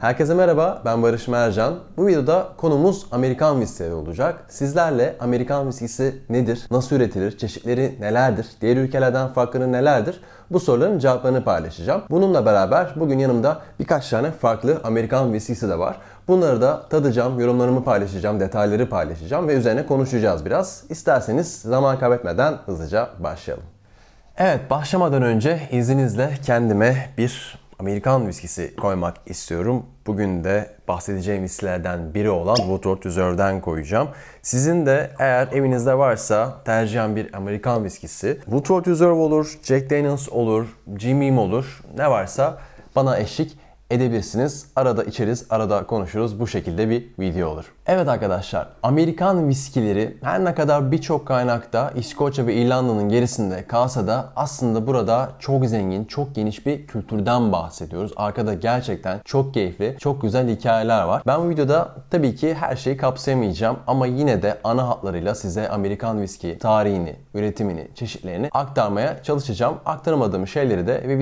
Herkese merhaba, ben Barış Mercan. Bu videoda konumuz Amerikan viskisi olacak. Sizlerle Amerikan viskisi nedir, nasıl üretilir, çeşitleri nelerdir, diğer ülkelerden farkları nelerdir bu soruların cevaplarını paylaşacağım. Bununla beraber bugün yanımda birkaç tane farklı Amerikan viskisi de var. Bunları da tadacağım, yorumlarımı paylaşacağım, detayları paylaşacağım ve üzerine konuşacağız biraz. İsterseniz zaman kaybetmeden hızlıca başlayalım. Evet başlamadan önce izninizle kendime bir Amerikan viskisi koymak istiyorum. Bugün de bahsedeceğim viskilerden biri olan Woodward Reserve'den koyacağım. Sizin de eğer evinizde varsa tercihen bir Amerikan viskisi. Woodward Reserve olur, Jack Daniels olur, Jim Beam olur ne varsa bana eşlik edebilirsiniz. Arada içeriz, arada konuşuruz. Bu şekilde bir video olur. Evet arkadaşlar, Amerikan viskileri her ne kadar birçok kaynakta İskoçya ve İrlanda'nın gerisinde kalsa da aslında burada çok zengin, çok geniş bir kültürden bahsediyoruz. Arkada gerçekten çok keyifli, çok güzel hikayeler var. Ben bu videoda tabii ki her şeyi kapsayamayacağım ama yine de ana hatlarıyla size Amerikan viski tarihini, üretimini, çeşitlerini aktarmaya çalışacağım. Aktaramadığım şeyleri de ve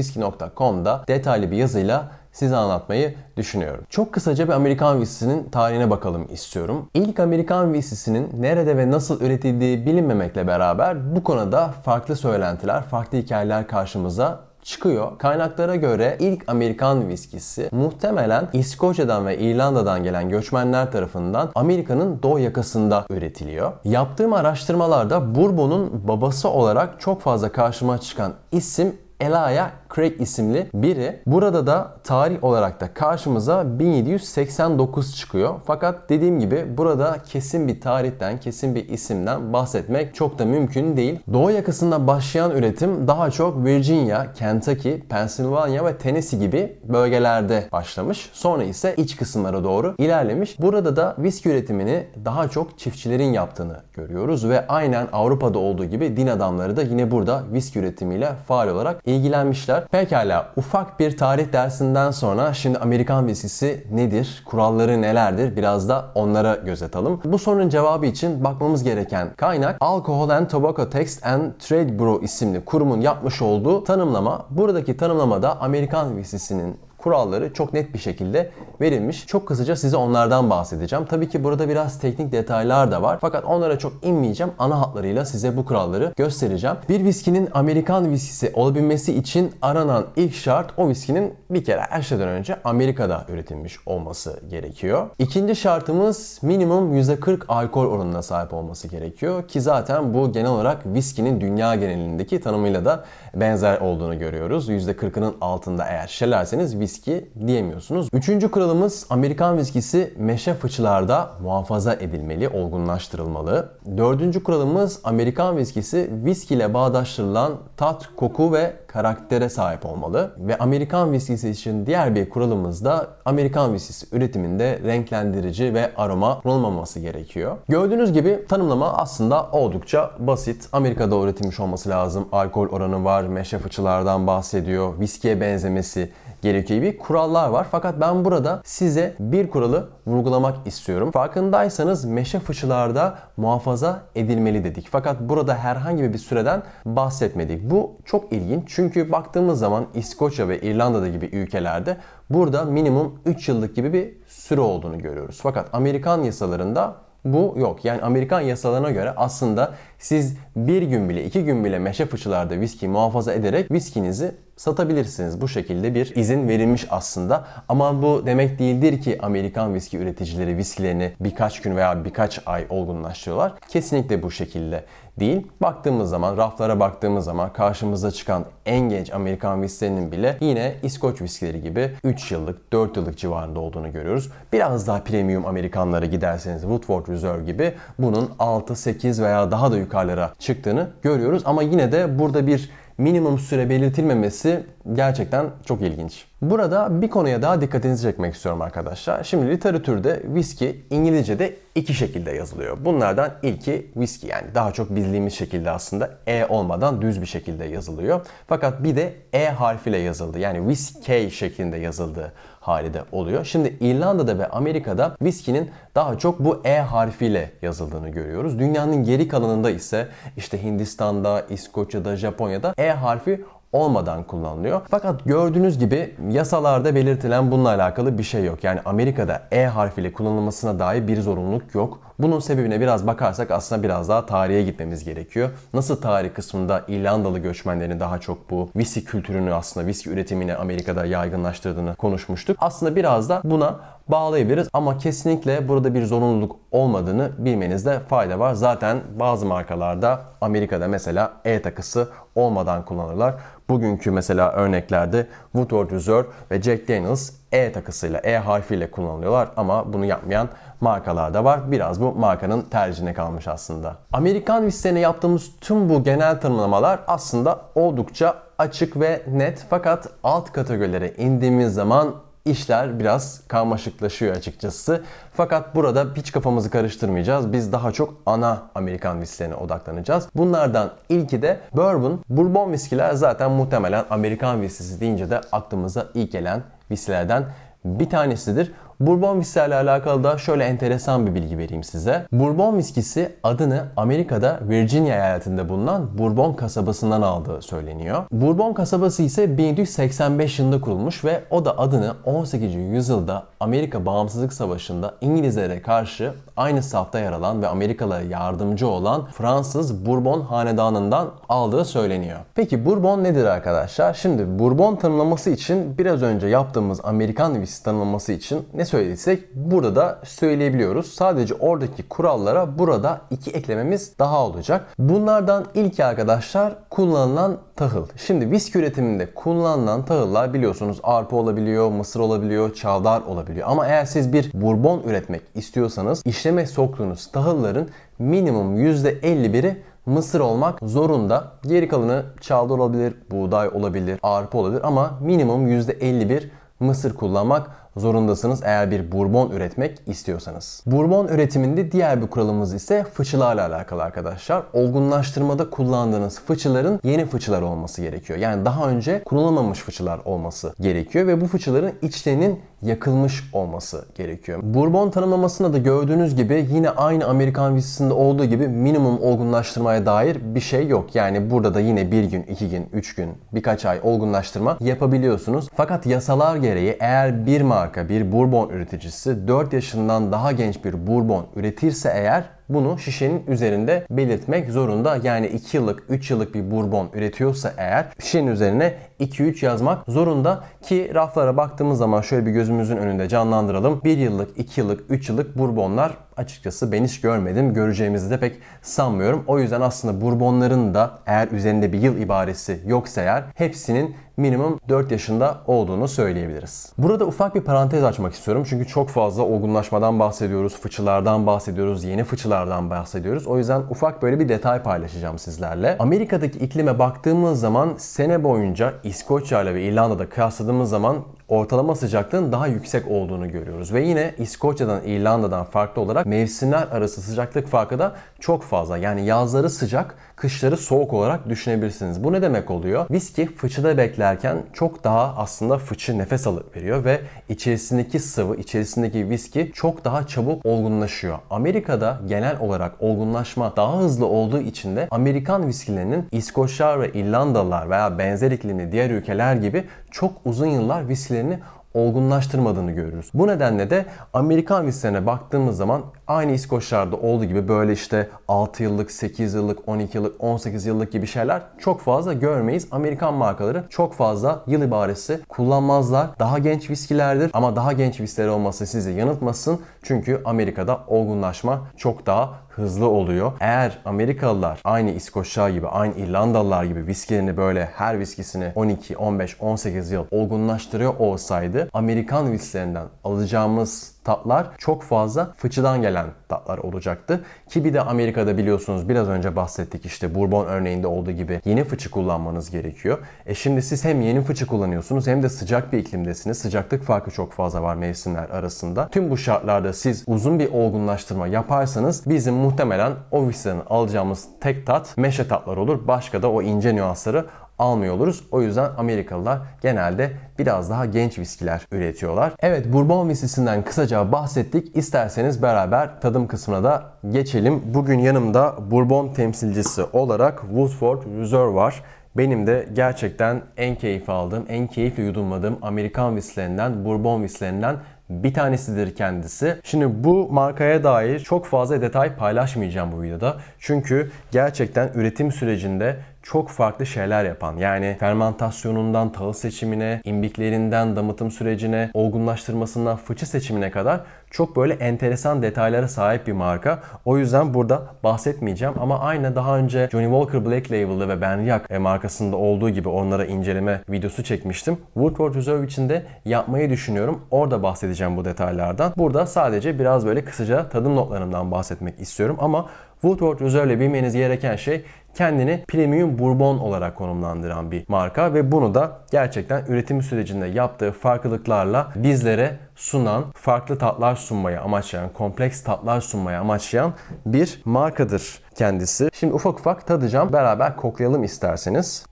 detaylı bir yazıyla size anlatmayı düşünüyorum. Çok kısaca bir Amerikan viskisinin tarihine bakalım istiyorum. İlk Amerikan viskisinin nerede ve nasıl üretildiği bilinmemekle beraber bu konuda farklı söylentiler, farklı hikayeler karşımıza çıkıyor. Kaynaklara göre ilk Amerikan viskisi muhtemelen İskoçya'dan ve İrlanda'dan gelen göçmenler tarafından Amerika'nın doğu yakasında üretiliyor. Yaptığım araştırmalarda Bourbon'un babası olarak çok fazla karşıma çıkan isim Elaya Craig isimli biri. Burada da tarih olarak da karşımıza 1789 çıkıyor. Fakat dediğim gibi burada kesin bir tarihten, kesin bir isimden bahsetmek çok da mümkün değil. Doğu yakasında başlayan üretim daha çok Virginia, Kentucky, Pennsylvania ve Tennessee gibi bölgelerde başlamış. Sonra ise iç kısımlara doğru ilerlemiş. Burada da viski üretimini daha çok çiftçilerin yaptığını görüyoruz ve aynen Avrupa'da olduğu gibi din adamları da yine burada viski üretimiyle faal olarak ilgilenmişler. Pekala ufak bir tarih dersinden sonra şimdi Amerikan vizisi nedir? Kuralları nelerdir? Biraz da onlara göz atalım. Bu sorunun cevabı için bakmamız gereken kaynak Alcohol and Tobacco Tax and Trade Bureau isimli kurumun yapmış olduğu tanımlama. Buradaki tanımlamada Amerikan vizisinin kuralları çok net bir şekilde verilmiş. Çok kısaca size onlardan bahsedeceğim. Tabii ki burada biraz teknik detaylar da var. Fakat onlara çok inmeyeceğim. Ana hatlarıyla size bu kuralları göstereceğim. Bir viskinin Amerikan viskisi olabilmesi için aranan ilk şart o viskinin bir kere her şeyden önce Amerika'da üretilmiş olması gerekiyor. İkinci şartımız minimum %40 alkol oranına sahip olması gerekiyor ki zaten bu genel olarak viskinin dünya genelindeki tanımıyla da benzer olduğunu görüyoruz. %40'ının altında eğer şişelerseniz viski diyemiyorsunuz. Üçüncü kuralımız Amerikan viskisi meşe fıçılarda muhafaza edilmeli, olgunlaştırılmalı. Dördüncü kuralımız Amerikan viskisi viskiyle bağdaştırılan tat, koku ve karaktere sahip olmalı. Ve Amerikan viskisi için diğer bir kuralımız da Amerikan viskisi üretiminde renklendirici ve aroma kullanılmaması gerekiyor. Gördüğünüz gibi tanımlama aslında oldukça basit. Amerika'da üretilmiş olması lazım. Alkol oranı var, meşe fıçılardan bahsediyor, viskiye benzemesi, gerekiyor bir kurallar var. Fakat ben burada size bir kuralı vurgulamak istiyorum. Farkındaysanız meşe fışılarda muhafaza edilmeli dedik. Fakat burada herhangi bir süreden bahsetmedik. Bu çok ilginç çünkü baktığımız zaman İskoçya ve İrlanda'da gibi ülkelerde burada minimum 3 yıllık gibi bir süre olduğunu görüyoruz. Fakat Amerikan yasalarında bu yok. Yani Amerikan yasalarına göre aslında siz bir gün bile iki gün bile meşe fıçılarda viski muhafaza ederek viskinizi satabilirsiniz. Bu şekilde bir izin verilmiş aslında. Ama bu demek değildir ki Amerikan viski üreticileri viskilerini birkaç gün veya birkaç ay olgunlaştırıyorlar. Kesinlikle bu şekilde değil. Baktığımız zaman, raflara baktığımız zaman karşımıza çıkan en genç Amerikan viskilerinin bile yine İskoç viskileri gibi 3 yıllık, 4 yıllık civarında olduğunu görüyoruz. Biraz daha premium Amerikanlara giderseniz Woodford Reserve gibi bunun 6, 8 veya daha da yukarılara çıktığını görüyoruz. Ama yine de burada bir minimum süre belirtilmemesi Gerçekten çok ilginç. Burada bir konuya daha dikkatinizi çekmek istiyorum arkadaşlar. Şimdi literatürde viski İngilizce'de iki şekilde yazılıyor. Bunlardan ilki viski yani daha çok bildiğimiz şekilde aslında E olmadan düz bir şekilde yazılıyor. Fakat bir de E harfiyle yazıldı yani whiskey şeklinde yazıldığı hali de oluyor. Şimdi İrlanda'da ve Amerika'da viskinin daha çok bu E harfiyle yazıldığını görüyoruz. Dünyanın geri kalanında ise işte Hindistan'da, İskoçya'da, Japonya'da E harfi olmadan kullanılıyor. Fakat gördüğünüz gibi yasalarda belirtilen bununla alakalı bir şey yok. Yani Amerika'da E harfiyle kullanılmasına dair bir zorunluluk yok. Bunun sebebine biraz bakarsak aslında biraz daha tarihe gitmemiz gerekiyor. Nasıl tarih kısmında İrlandalı göçmenlerin daha çok bu viski kültürünü aslında viski üretimini Amerika'da yaygınlaştırdığını konuşmuştuk. Aslında biraz da buna bağlayabiliriz. Ama kesinlikle burada bir zorunluluk olmadığını bilmenizde fayda var. Zaten bazı markalarda Amerika'da mesela E takısı olmadan kullanırlar. Bugünkü mesela örneklerde Woodward Reserve ve Jack Daniels E takısıyla, E harfiyle kullanılıyorlar ama bunu yapmayan markalar da var. Biraz bu markanın tercihine kalmış aslında. Amerikan viskisine yaptığımız tüm bu genel tanımlamalar aslında oldukça açık ve net fakat alt kategorilere indiğimiz zaman işler biraz karmaşıklaşıyor açıkçası. Fakat burada hiç kafamızı karıştırmayacağız. Biz daha çok ana Amerikan viskilerine odaklanacağız. Bunlardan ilki de Bourbon. Bourbon viskiler zaten muhtemelen Amerikan viskisi deyince de aklımıza ilk gelen viskilerden bir tanesidir. Bourbon viski ile alakalı da şöyle enteresan bir bilgi vereyim size. Bourbon viskisi adını Amerika'da Virginia eyaletinde bulunan Bourbon kasabasından aldığı söyleniyor. Bourbon kasabası ise 1785 yılında kurulmuş ve o da adını 18. yüzyılda Amerika Bağımsızlık Savaşı'nda İngilizlere karşı aynı safta yer alan ve Amerikalılara yardımcı olan Fransız Bourbon hanedanından aldığı söyleniyor. Peki Bourbon nedir arkadaşlar? Şimdi Bourbon tanımlaması için biraz önce yaptığımız Amerikan viski tanımlaması için ne söylediysek burada da söyleyebiliyoruz. Sadece oradaki kurallara burada iki eklememiz daha olacak. Bunlardan ilki arkadaşlar kullanılan tahıl. Şimdi viski üretiminde kullanılan tahıllar biliyorsunuz arpa olabiliyor, mısır olabiliyor, çavdar olabiliyor. Ama eğer siz bir bourbon üretmek istiyorsanız işleme soktuğunuz tahılların minimum %51'i mısır olmak zorunda. Geri kalanı çavdar olabilir, buğday olabilir, arpa olabilir ama minimum %51 mısır kullanmak zorundasınız eğer bir bourbon üretmek istiyorsanız. Bourbon üretiminde diğer bir kuralımız ise fıçılarla alakalı arkadaşlar. Olgunlaştırmada kullandığınız fıçıların yeni fıçılar olması gerekiyor. Yani daha önce kullanılmamış fıçılar olması gerekiyor ve bu fıçıların içlerinin yakılmış olması gerekiyor. Bourbon tanımlamasında da gördüğünüz gibi yine aynı Amerikan viskisinde olduğu gibi minimum olgunlaştırmaya dair bir şey yok. Yani burada da yine bir gün, iki gün, üç gün, birkaç ay olgunlaştırma yapabiliyorsunuz. Fakat yasalar gereği eğer bir marka marka bir Bourbon üreticisi 4 yaşından daha genç bir Bourbon üretirse eğer bunu şişenin üzerinde belirtmek zorunda. Yani 2 yıllık 3 yıllık bir bourbon üretiyorsa eğer şişenin üzerine 2-3 yazmak zorunda ki raflara baktığımız zaman şöyle bir gözümüzün önünde canlandıralım. 1 yıllık, 2 yıllık, 3 yıllık bourbonlar açıkçası ben hiç görmedim. Göreceğimizi de pek sanmıyorum. O yüzden aslında bourbonların da eğer üzerinde bir yıl ibaresi yoksa eğer hepsinin minimum 4 yaşında olduğunu söyleyebiliriz. Burada ufak bir parantez açmak istiyorum. Çünkü çok fazla olgunlaşmadan bahsediyoruz, fıçılardan bahsediyoruz, yeni fıçılar koşullardan bahsediyoruz. O yüzden ufak böyle bir detay paylaşacağım sizlerle. Amerika'daki iklime baktığımız zaman sene boyunca İskoçya ile ve İrlanda'da kıyasladığımız zaman ortalama sıcaklığın daha yüksek olduğunu görüyoruz. Ve yine İskoçya'dan, İrlanda'dan farklı olarak mevsimler arası sıcaklık farkı da çok fazla. Yani yazları sıcak, kışları soğuk olarak düşünebilirsiniz. Bu ne demek oluyor? Viski fıçıda beklerken çok daha aslında fıçı nefes alıp veriyor ve içerisindeki sıvı, içerisindeki viski çok daha çabuk olgunlaşıyor. Amerika'da genel olarak olgunlaşma daha hızlı olduğu için de Amerikan viskilerinin İskoçlar ve İrlandalılar veya benzer iklimli diğer ülkeler gibi çok uzun yıllar viskilerini olgunlaştırmadığını görürüz. Bu nedenle de Amerikan viskilerine baktığımız zaman aynı İskoçlarda olduğu gibi böyle işte 6 yıllık, 8 yıllık, 12 yıllık, 18 yıllık gibi şeyler çok fazla görmeyiz. Amerikan markaları çok fazla yıl ibaresi kullanmazlar. Daha genç viskilerdir ama daha genç viskiler olması sizi yanıltmasın. Çünkü Amerika'da olgunlaşma çok daha hızlı oluyor. Eğer Amerikalılar aynı İskoçya gibi, aynı İrlandalılar gibi viskilerini böyle her viskisini 12, 15, 18 yıl olgunlaştırıyor olsaydı Amerikan viskilerinden alacağımız tatlar çok fazla fıçıdan gelen tatlar olacaktı. Ki bir de Amerika'da biliyorsunuz biraz önce bahsettik işte Bourbon örneğinde olduğu gibi yeni fıçı kullanmanız gerekiyor. E şimdi siz hem yeni fıçı kullanıyorsunuz hem de sıcak bir iklimdesiniz. Sıcaklık farkı çok fazla var mevsimler arasında. Tüm bu şartlarda siz uzun bir olgunlaştırma yaparsanız bizim muhtemelen o viskilerin alacağımız tek tat meşe tatlar olur. Başka da o ince nüansları almıyor oluruz. O yüzden Amerikalılar genelde biraz daha genç viskiler üretiyorlar. Evet Bourbon viskisinden kısaca bahsettik. İsterseniz beraber tadım kısmına da geçelim. Bugün yanımda Bourbon temsilcisi olarak Woodford Reserve var. Benim de gerçekten en keyif aldığım, en keyifle yudumladığım Amerikan viskilerinden, Bourbon viskilerinden bir tanesidir kendisi. Şimdi bu markaya dair çok fazla detay paylaşmayacağım bu videoda. Çünkü gerçekten üretim sürecinde çok farklı şeyler yapan yani fermentasyonundan tahıl seçimine, imbiklerinden damıtım sürecine, olgunlaştırmasından fıçı seçimine kadar çok böyle enteresan detaylara sahip bir marka. O yüzden burada bahsetmeyeceğim ama aynı daha önce Johnny Walker Black Label'da ve Benriach e, markasında olduğu gibi onlara inceleme videosu çekmiştim. Woodward Reserve için de yapmayı düşünüyorum. Orada bahsedeceğim bu detaylardan. Burada sadece biraz böyle kısaca tadım notlarımdan bahsetmek istiyorum ama Woodward Reserve'le bilmeniz gereken şey kendini premium bourbon olarak konumlandıran bir marka ve bunu da gerçekten üretim sürecinde yaptığı farklılıklarla bizlere sunan, farklı tatlar sunmayı amaçlayan, kompleks tatlar sunmayı amaçlayan bir markadır kendisi. Şimdi ufak ufak tadacağım. Beraber koklayalım isterseniz.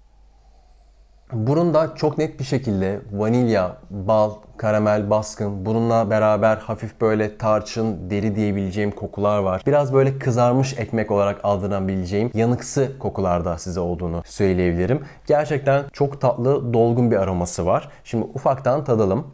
Burunda çok net bir şekilde vanilya, bal, karamel baskın, bununla beraber hafif böyle tarçın, deri diyebileceğim kokular var. Biraz böyle kızarmış ekmek olarak aldırabileceğim yanıksı kokularda size olduğunu söyleyebilirim. Gerçekten çok tatlı, dolgun bir aroması var. Şimdi ufaktan tadalım.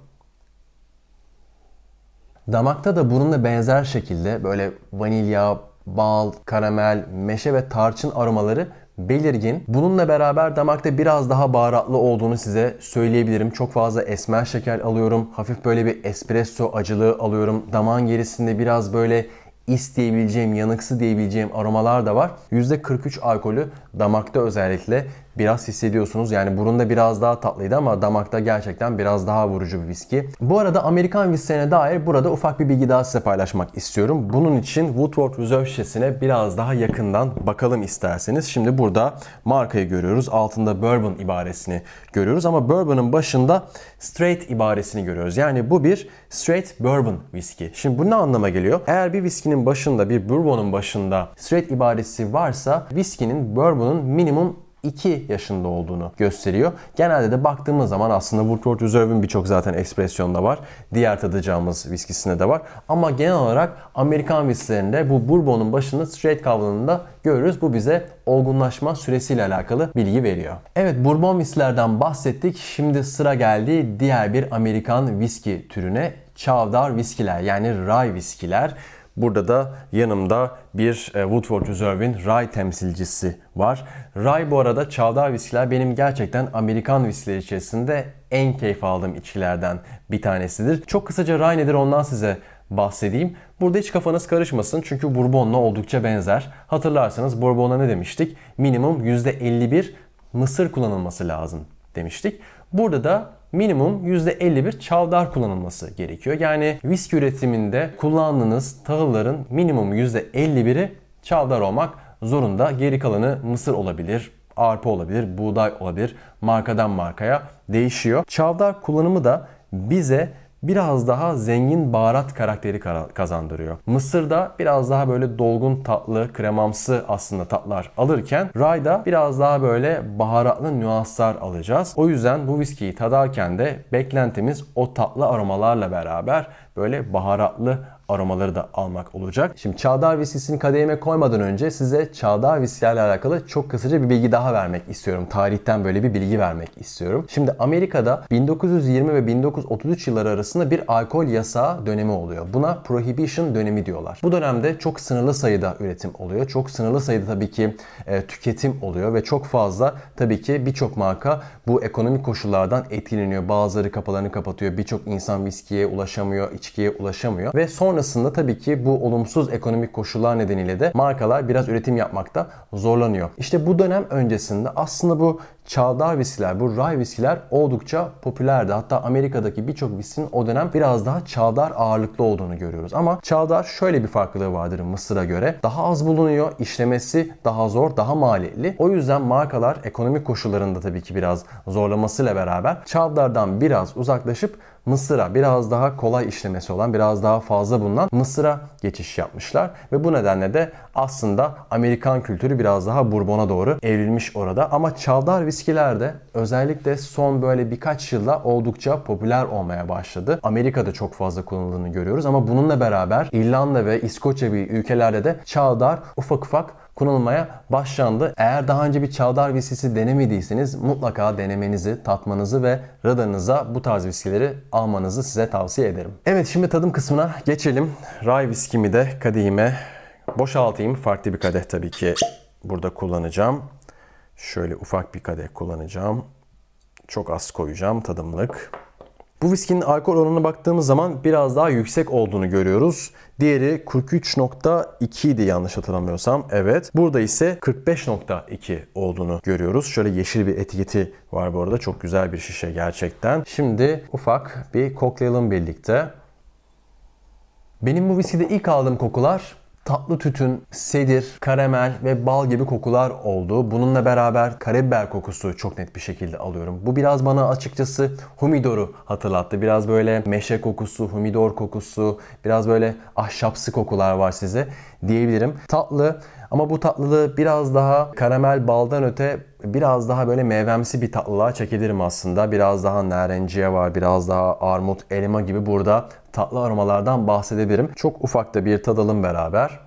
Damakta da bununla benzer şekilde böyle vanilya, bal, karamel, meşe ve tarçın aromaları belirgin. Bununla beraber damakta biraz daha baharatlı olduğunu size söyleyebilirim. Çok fazla esmer şeker alıyorum. Hafif böyle bir espresso acılığı alıyorum. Damağın gerisinde biraz böyle isteyebileceğim, diyebileceğim, yanıksı diyebileceğim aromalar da var. %43 alkolü damakta özellikle biraz hissediyorsunuz. Yani burunda biraz daha tatlıydı ama damakta gerçekten biraz daha vurucu bir viski. Bu arada Amerikan viskilerine dair burada ufak bir bilgi daha size paylaşmak istiyorum. Bunun için Woodford Reserve şişesine biraz daha yakından bakalım isterseniz. Şimdi burada markayı görüyoruz. Altında Bourbon ibaresini görüyoruz ama Bourbon'ın başında Straight ibaresini görüyoruz. Yani bu bir Straight Bourbon viski. Şimdi bu ne anlama geliyor? Eğer bir viskinin başında, bir Bourbon'un başında Straight ibaresi varsa viskinin Bourbon'un minimum 2 yaşında olduğunu gösteriyor. Genelde de baktığımız zaman aslında Woodford Reserve'in birçok zaten ekspresyonda var. Diğer tadacağımız viskisinde de var. Ama genel olarak Amerikan viskilerinde bu Bourbon'un başını straight kavramında görürüz. Bu bize olgunlaşma süresiyle alakalı bilgi veriyor. Evet Bourbon viskilerden bahsettik. Şimdi sıra geldi diğer bir Amerikan viski türüne. Çavdar viskiler yani rye viskiler. Burada da yanımda bir e, Woodford Reserve'in Ray temsilcisi var. Ray bu arada çavdar viskiler benim gerçekten Amerikan viskiler içerisinde en keyif aldığım içkilerden bir tanesidir. Çok kısaca Ray nedir ondan size bahsedeyim. Burada hiç kafanız karışmasın çünkü Bourbon'la oldukça benzer. Hatırlarsanız Bourbon'a ne demiştik? Minimum %51 mısır kullanılması lazım demiştik. Burada da minimum %51 çavdar kullanılması gerekiyor. Yani viski üretiminde kullandığınız tahılların minimum %51'i çavdar olmak zorunda. Geri kalanı mısır olabilir, arpa olabilir, buğday olabilir. Markadan markaya değişiyor. Çavdar kullanımı da bize biraz daha zengin baharat karakteri kazandırıyor. Mısır'da biraz daha böyle dolgun tatlı, kremamsı aslında tatlar alırken Ray'da biraz daha böyle baharatlı nüanslar alacağız. O yüzden bu viskiyi tadarken de beklentimiz o tatlı aromalarla beraber böyle baharatlı aromaları da almak olacak. Şimdi Çağdar Viskisi'ni kadehime koymadan önce size Çağdar Viski alakalı çok kısaca bir bilgi daha vermek istiyorum. Tarihten böyle bir bilgi vermek istiyorum. Şimdi Amerika'da 1920 ve 1933 yılları arasında bir alkol yasağı dönemi oluyor. Buna prohibition dönemi diyorlar. Bu dönemde çok sınırlı sayıda üretim oluyor. Çok sınırlı sayıda tabii ki e, tüketim oluyor ve çok fazla tabii ki birçok marka bu ekonomik koşullardan etkileniyor. Bazıları kapalarını kapatıyor. Birçok insan viskiye ulaşamıyor, içkiye ulaşamıyor ve sonra Sonrasında tabii ki bu olumsuz ekonomik koşullar nedeniyle de markalar biraz üretim yapmakta zorlanıyor. İşte bu dönem öncesinde aslında bu çağdar viskiler, bu rye viskiler oldukça popülerdi. Hatta Amerika'daki birçok viskinin o dönem biraz daha çağdar ağırlıklı olduğunu görüyoruz. Ama çağdar şöyle bir farklılığı vardır Mısır'a göre. Daha az bulunuyor, işlemesi daha zor, daha maliyetli. O yüzden markalar ekonomik koşullarında tabii ki biraz zorlamasıyla beraber çağdardan biraz uzaklaşıp Mısır'a biraz daha kolay işlemesi olan, biraz daha fazla bulunan Mısır'a geçiş yapmışlar. Ve bu nedenle de aslında Amerikan kültürü biraz daha Bourbon'a doğru evrilmiş orada. Ama çavdar viskiler de özellikle son böyle birkaç yılda oldukça popüler olmaya başladı. Amerika'da çok fazla kullanıldığını görüyoruz ama bununla beraber İrlanda ve İskoçya gibi ülkelerde de çavdar ufak ufak kullanılmaya başlandı. Eğer daha önce bir çavdar viskisi denemediyseniz mutlaka denemenizi, tatmanızı ve radarınıza bu tarz viskileri almanızı size tavsiye ederim. Evet şimdi tadım kısmına geçelim. Rye viskimi de kadehime boşaltayım. Farklı bir kadeh tabii ki burada kullanacağım. Şöyle ufak bir kadeh kullanacağım. Çok az koyacağım tadımlık. Bu viskinin alkol oranına baktığımız zaman biraz daha yüksek olduğunu görüyoruz. Diğeri 43.2 idi yanlış hatırlamıyorsam. Evet. Burada ise 45.2 olduğunu görüyoruz. Şöyle yeşil bir etiketi var bu arada. Çok güzel bir şişe gerçekten. Şimdi ufak bir koklayalım birlikte. Benim bu viskide ilk aldığım kokular tatlı tütün, sedir, karamel ve bal gibi kokular oldu. Bununla beraber karabiber kokusu çok net bir şekilde alıyorum. Bu biraz bana açıkçası humidoru hatırlattı. Biraz böyle meşe kokusu, humidor kokusu, biraz böyle ahşapsı kokular var size diyebilirim. Tatlı ama bu tatlılığı biraz daha karamel baldan öte biraz daha böyle meyvemsi bir tatlılığa çekilirim aslında. Biraz daha narenciye var, biraz daha armut, elma gibi burada tatlı aromalardan bahsedebilirim. Çok ufakta bir tadalım beraber.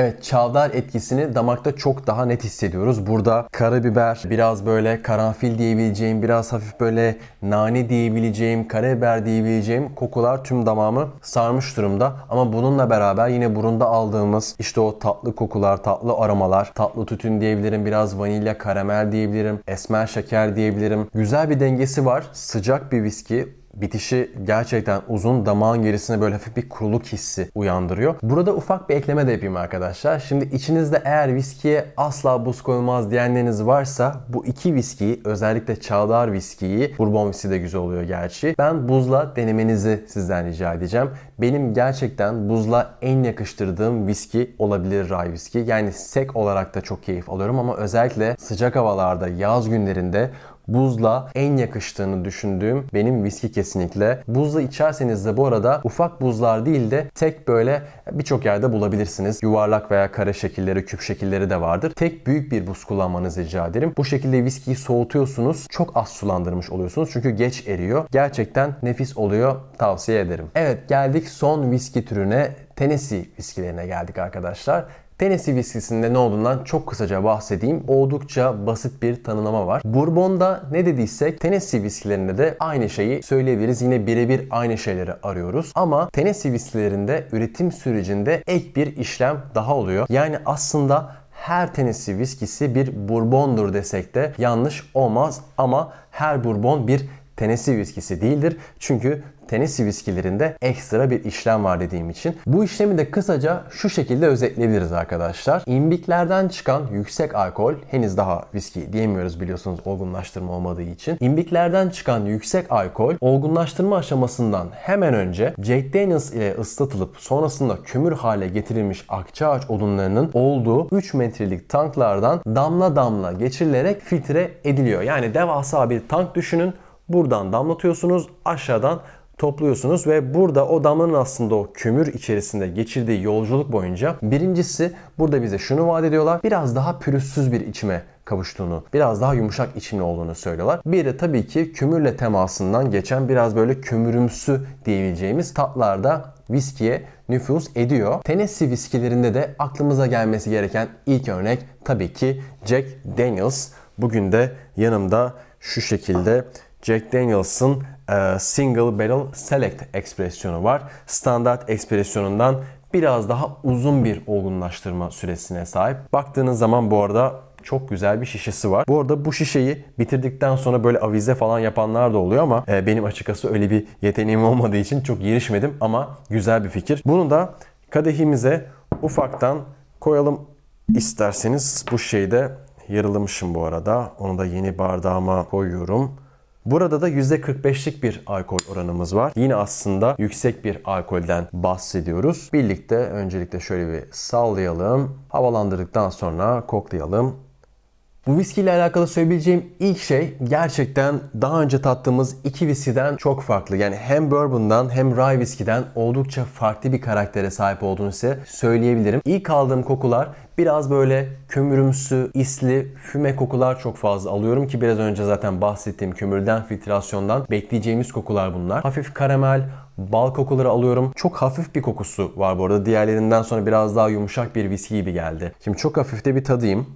Evet çavdar etkisini damakta çok daha net hissediyoruz. Burada karabiber, biraz böyle karanfil diyebileceğim, biraz hafif böyle nane diyebileceğim, karabiber diyebileceğim kokular tüm damağımı sarmış durumda. Ama bununla beraber yine burunda aldığımız işte o tatlı kokular, tatlı aromalar, tatlı tütün diyebilirim, biraz vanilya, karamel diyebilirim, esmer şeker diyebilirim. Güzel bir dengesi var. Sıcak bir viski, bitişi gerçekten uzun damağın gerisine böyle hafif bir kuruluk hissi uyandırıyor. Burada ufak bir ekleme de yapayım arkadaşlar. Şimdi içinizde eğer viskiye asla buz koyulmaz diyenleriniz varsa bu iki viskiyi özellikle Çağlar viskiyi, Bourbon viski de güzel oluyor gerçi. Ben buzla denemenizi sizden rica edeceğim. Benim gerçekten buzla en yakıştırdığım viski olabilir rye viski. Yani sek olarak da çok keyif alıyorum ama özellikle sıcak havalarda, yaz günlerinde buzla en yakıştığını düşündüğüm benim viski kesinlikle. Buzla içerseniz de bu arada ufak buzlar değil de tek böyle birçok yerde bulabilirsiniz. Yuvarlak veya kare şekilleri, küp şekilleri de vardır. Tek büyük bir buz kullanmanızı rica ederim. Bu şekilde viskiyi soğutuyorsunuz. Çok az sulandırmış oluyorsunuz. Çünkü geç eriyor. Gerçekten nefis oluyor. Tavsiye ederim. Evet geldik son viski türüne. Tennessee viskilerine geldik arkadaşlar. Tennessee viskisinde ne olduğundan çok kısaca bahsedeyim. Oldukça basit bir tanımlama var. Bourbon'da ne dediysek Tennessee viskilerinde de aynı şeyi söyleyebiliriz. Yine birebir aynı şeyleri arıyoruz. Ama Tennessee viskilerinde üretim sürecinde ek bir işlem daha oluyor. Yani aslında her Tennessee viskisi bir bourbondur desek de yanlış olmaz ama her bourbon bir Tennessee viskisi değildir. Çünkü Tennessee viskilerinde ekstra bir işlem var dediğim için. Bu işlemi de kısaca şu şekilde özetleyebiliriz arkadaşlar. İmbiklerden çıkan yüksek alkol henüz daha viski diyemiyoruz biliyorsunuz olgunlaştırma olmadığı için. İmbiklerden çıkan yüksek alkol olgunlaştırma aşamasından hemen önce Jack Daniels ile ıslatılıp sonrasında kömür hale getirilmiş akça ağaç odunlarının olduğu 3 metrelik tanklardan damla damla geçirilerek filtre ediliyor. Yani devasa bir tank düşünün. Buradan damlatıyorsunuz aşağıdan topluyorsunuz ve burada o damlanın aslında o kömür içerisinde geçirdiği yolculuk boyunca birincisi burada bize şunu vaat ediyorlar. Biraz daha pürüzsüz bir içime kavuştuğunu, biraz daha yumuşak içimli olduğunu söylüyorlar. Bir de tabii ki kömürle temasından geçen biraz böyle kömürümsü diyebileceğimiz tatlarda viskiye nüfus ediyor. Tennessee viskilerinde de aklımıza gelmesi gereken ilk örnek tabii ki Jack Daniels. Bugün de yanımda şu şekilde Jack Daniels'ın e, single Barrel Select ekspresyonu var. Standart ekspresyonundan biraz daha uzun bir olgunlaştırma süresine sahip. Baktığınız zaman bu arada çok güzel bir şişesi var. Bu arada bu şişeyi bitirdikten sonra böyle avize falan yapanlar da oluyor ama e, benim açıkçası öyle bir yeteneğim olmadığı için çok girişmedim ama güzel bir fikir. Bunu da kadehimize ufaktan koyalım isterseniz. Bu şeyde yarılamışım bu arada. Onu da yeni bardağıma koyuyorum. Burada da %45'lik bir alkol oranımız var. Yine aslında yüksek bir alkolden bahsediyoruz. Birlikte öncelikle şöyle bir sallayalım. Havalandırdıktan sonra koklayalım. Bu viskiyle alakalı söyleyebileceğim ilk şey gerçekten daha önce tattığımız iki viskiden çok farklı. Yani hem bourbon'dan hem rye viskiden oldukça farklı bir karaktere sahip olduğunu size söyleyebilirim. İlk aldığım kokular biraz böyle kömürümsü, isli, füme kokular çok fazla alıyorum ki biraz önce zaten bahsettiğim kömürden, filtrasyondan bekleyeceğimiz kokular bunlar. Hafif karamel, bal kokuları alıyorum. Çok hafif bir kokusu var bu arada. Diğerlerinden sonra biraz daha yumuşak bir viski gibi geldi. Şimdi çok hafif de bir tadayım.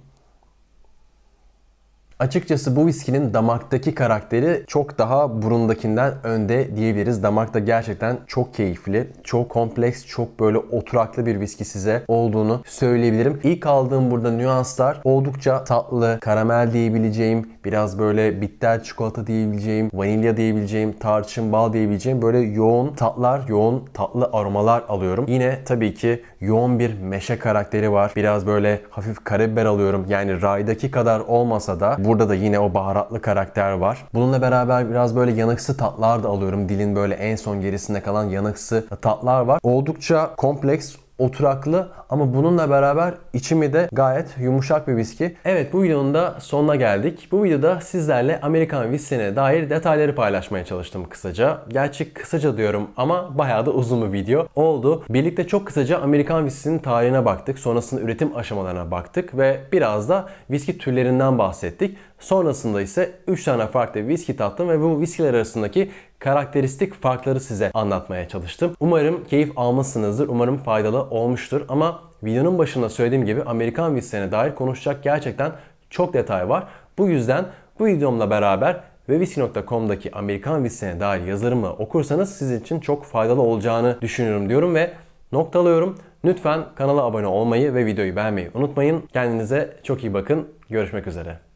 Açıkçası bu viskinin damaktaki karakteri çok daha burundakinden önde diyebiliriz. Damak da gerçekten çok keyifli, çok kompleks, çok böyle oturaklı bir viski size olduğunu söyleyebilirim. İlk aldığım burada nüanslar oldukça tatlı, karamel diyebileceğim, biraz böyle bitter çikolata diyebileceğim, vanilya diyebileceğim, tarçın, bal diyebileceğim böyle yoğun tatlar, yoğun tatlı aromalar alıyorum. Yine tabii ki yoğun bir meşe karakteri var. Biraz böyle hafif karabiber alıyorum. Yani raydaki kadar olmasa da burada da yine o baharatlı karakter var. Bununla beraber biraz böyle yanıksı tatlar da alıyorum. Dilin böyle en son gerisinde kalan yanıksı tatlar var. Oldukça kompleks, oturaklı ama bununla beraber içimi de gayet yumuşak bir viski. Evet bu videonun da sonuna geldik. Bu videoda sizlerle Amerikan viskisine dair detayları paylaşmaya çalıştım kısaca. Gerçi kısaca diyorum ama bayağı da uzun bir video oldu. Birlikte çok kısaca Amerikan viskisinin tarihine baktık. Sonrasında üretim aşamalarına baktık ve biraz da viski türlerinden bahsettik. Sonrasında ise 3 tane farklı viski tattım ve bu viskiler arasındaki karakteristik farkları size anlatmaya çalıştım. Umarım keyif almışsınızdır. Umarım faydalı olmuştur. Ama videonun başında söylediğim gibi Amerikan viskilerine dair konuşacak gerçekten çok detay var. Bu yüzden bu videomla beraber webviski.com'daki Amerikan viskilerine dair yazılarımı okursanız sizin için çok faydalı olacağını düşünüyorum diyorum ve noktalıyorum. Lütfen kanala abone olmayı ve videoyu beğenmeyi unutmayın. Kendinize çok iyi bakın. Görüşmek üzere.